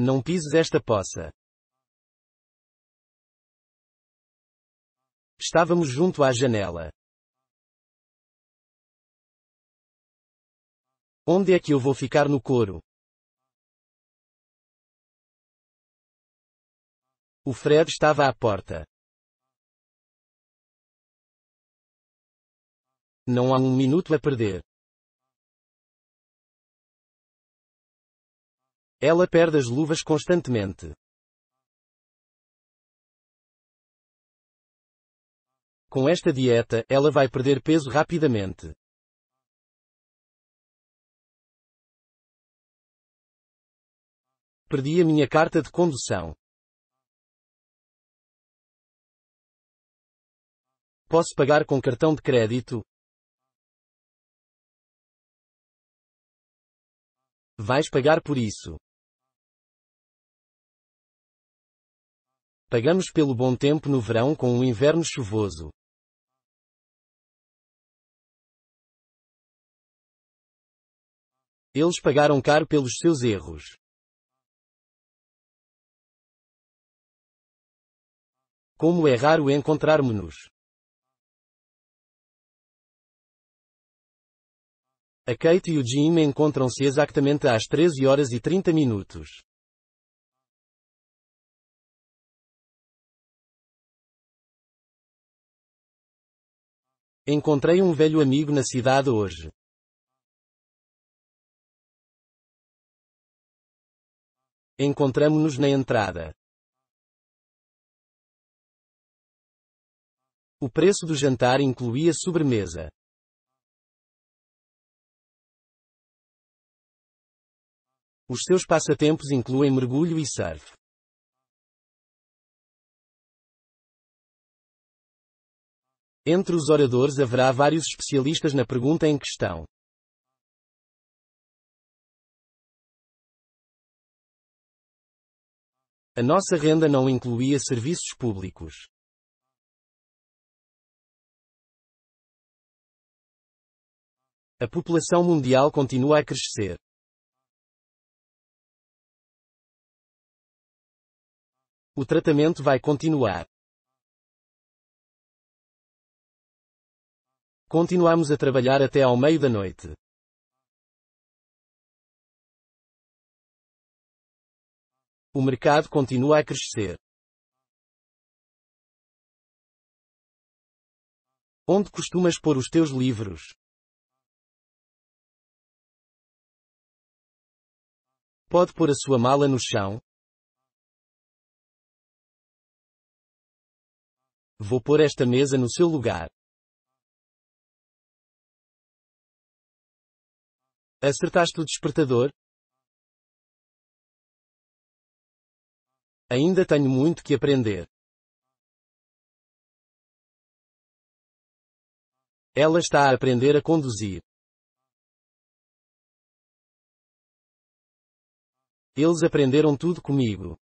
Não pises esta poça. Estávamos junto à janela. Onde é que eu vou ficar no couro? O Fred estava à porta. Não há um minuto a perder. Ela perde as luvas constantemente. Com esta dieta, ela vai perder peso rapidamente. Perdi a minha carta de condução. Posso pagar com cartão de crédito? Vais pagar por isso. Pagamos pelo bom tempo no verão com um inverno chuvoso. Eles pagaram caro pelos seus erros. Como é raro encontrarmo nos A Kate e o Jim encontram-se exatamente às 13 horas e 30 minutos. Encontrei um velho amigo na cidade hoje. Encontramo-nos na entrada. O preço do jantar incluía sobremesa. Os seus passatempos incluem mergulho e surf. Entre os oradores haverá vários especialistas na pergunta em questão. A nossa renda não incluía serviços públicos. A população mundial continua a crescer. O tratamento vai continuar. Continuamos a trabalhar até ao meio da noite. O mercado continua a crescer. Onde costumas pôr os teus livros? Pode pôr a sua mala no chão? Vou pôr esta mesa no seu lugar. Acertaste o despertador? Ainda tenho muito que aprender. Ela está a aprender a conduzir. Eles aprenderam tudo comigo.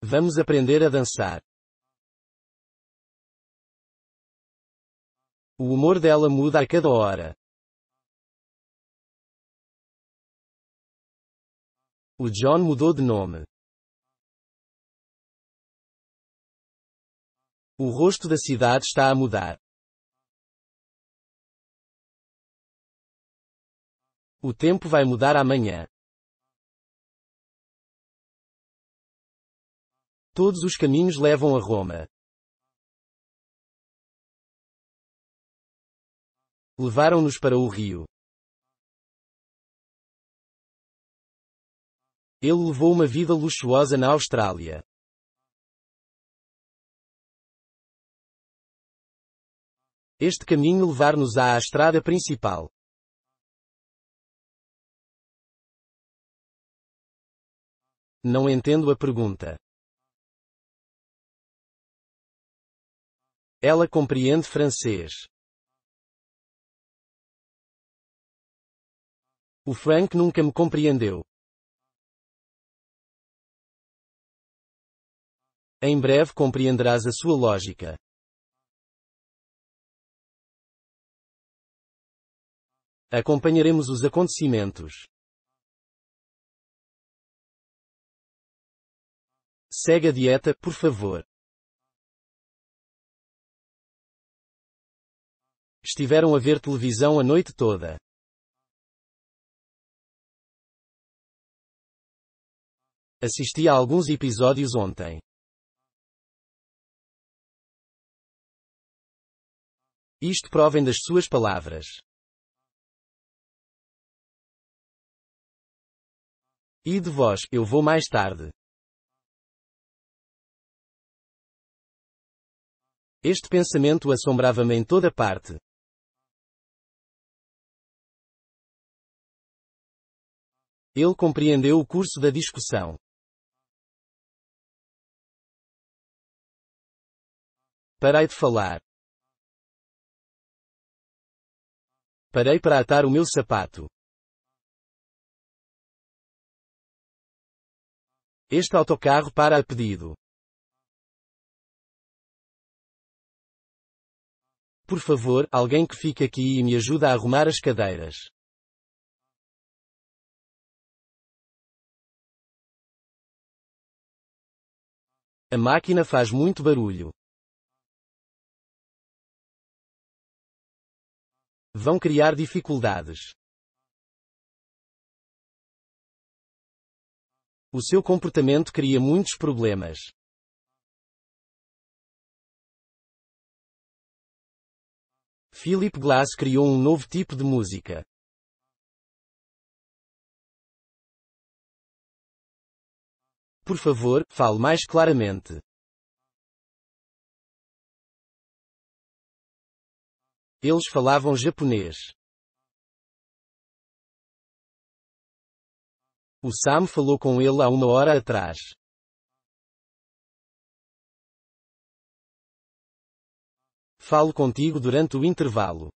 Vamos aprender a dançar. O humor dela muda a cada hora. O John mudou de nome. O rosto da cidade está a mudar. O tempo vai mudar amanhã. Todos os caminhos levam a Roma. Levaram-nos para o rio. Ele levou uma vida luxuosa na Austrália. Este caminho levar-nos à estrada principal. Não entendo a pergunta. Ela compreende francês. O Frank nunca me compreendeu. Em breve compreenderás a sua lógica. Acompanharemos os acontecimentos. Segue a dieta, por favor. Estiveram a ver televisão a noite toda. Assisti a alguns episódios ontem. Isto provem das suas palavras. E de vós, eu vou mais tarde. Este pensamento assombrava-me em toda parte. Ele compreendeu o curso da discussão. Parei de falar. Parei para atar o meu sapato. Este autocarro para a pedido. Por favor, alguém que fique aqui e me ajuda a arrumar as cadeiras. A máquina faz muito barulho. vão criar dificuldades. O seu comportamento cria muitos problemas. Philip Glass criou um novo tipo de música. Por favor, fale mais claramente. Eles falavam japonês. O Sam falou com ele há uma hora atrás. Falo contigo durante o intervalo.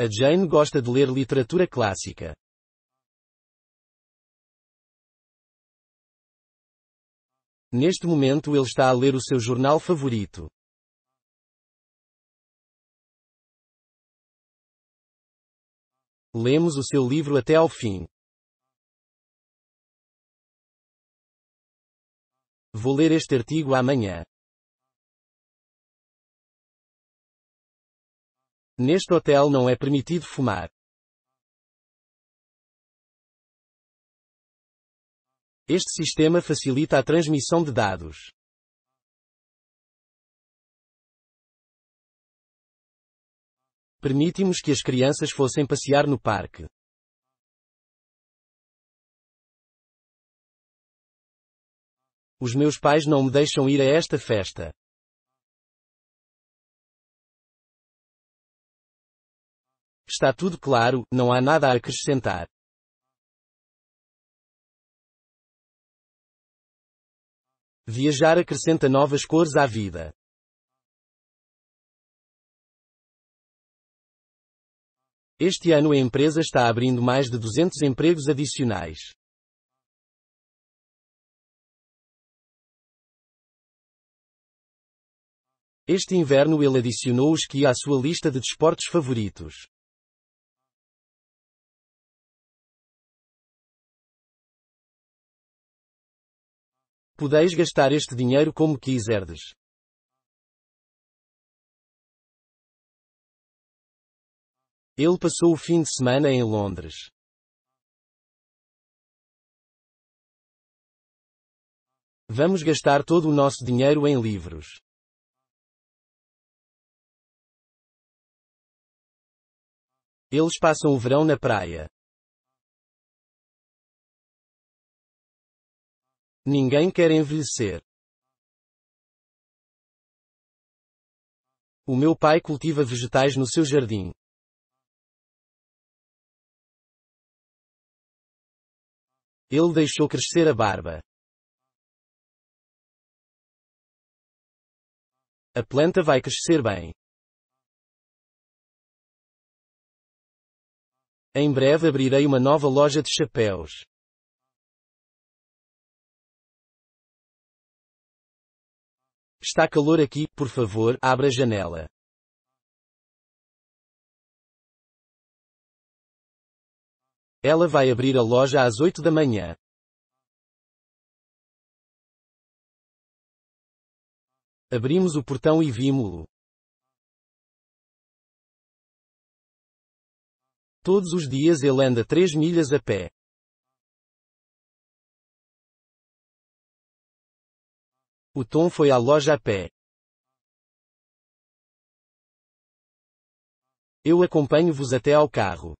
A Jane gosta de ler literatura clássica. Neste momento ele está a ler o seu jornal favorito. Lemos o seu livro até ao fim. Vou ler este artigo amanhã. Neste hotel não é permitido fumar. Este sistema facilita a transmissão de dados. Permitimos que as crianças fossem passear no parque. Os meus pais não me deixam ir a esta festa. Está tudo claro, não há nada a acrescentar. Viajar acrescenta novas cores à vida. Este ano a empresa está abrindo mais de 200 empregos adicionais. Este inverno ele adicionou o esqui à sua lista de desportos favoritos. Podeis gastar este dinheiro como quiserdes. Ele passou o fim de semana em Londres. Vamos gastar todo o nosso dinheiro em livros. Eles passam o verão na praia. Ninguém quer envelhecer. O meu pai cultiva vegetais no seu jardim. Ele deixou crescer a barba. A planta vai crescer bem. Em breve abrirei uma nova loja de chapéus. Está calor aqui, por favor, abra a janela. Ela vai abrir a loja às 8 da manhã. Abrimos o portão e vimos-lo. Todos os dias ele anda 3 milhas a pé. O Tom foi à loja a pé. Eu acompanho-vos até ao carro.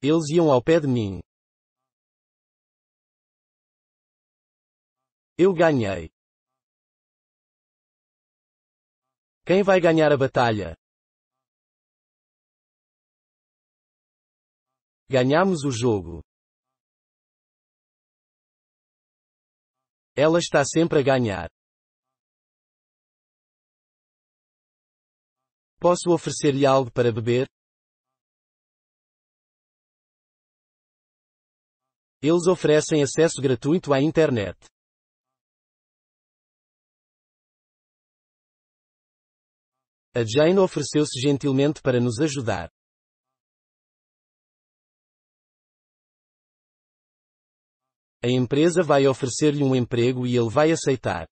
Eles iam ao pé de mim. Eu ganhei. Quem vai ganhar a batalha? Ganhamos o jogo. Ela está sempre a ganhar. Posso oferecer-lhe algo para beber? Eles oferecem acesso gratuito à internet. A Jane ofereceu-se gentilmente para nos ajudar. A empresa vai oferecer-lhe um emprego e ele vai aceitar.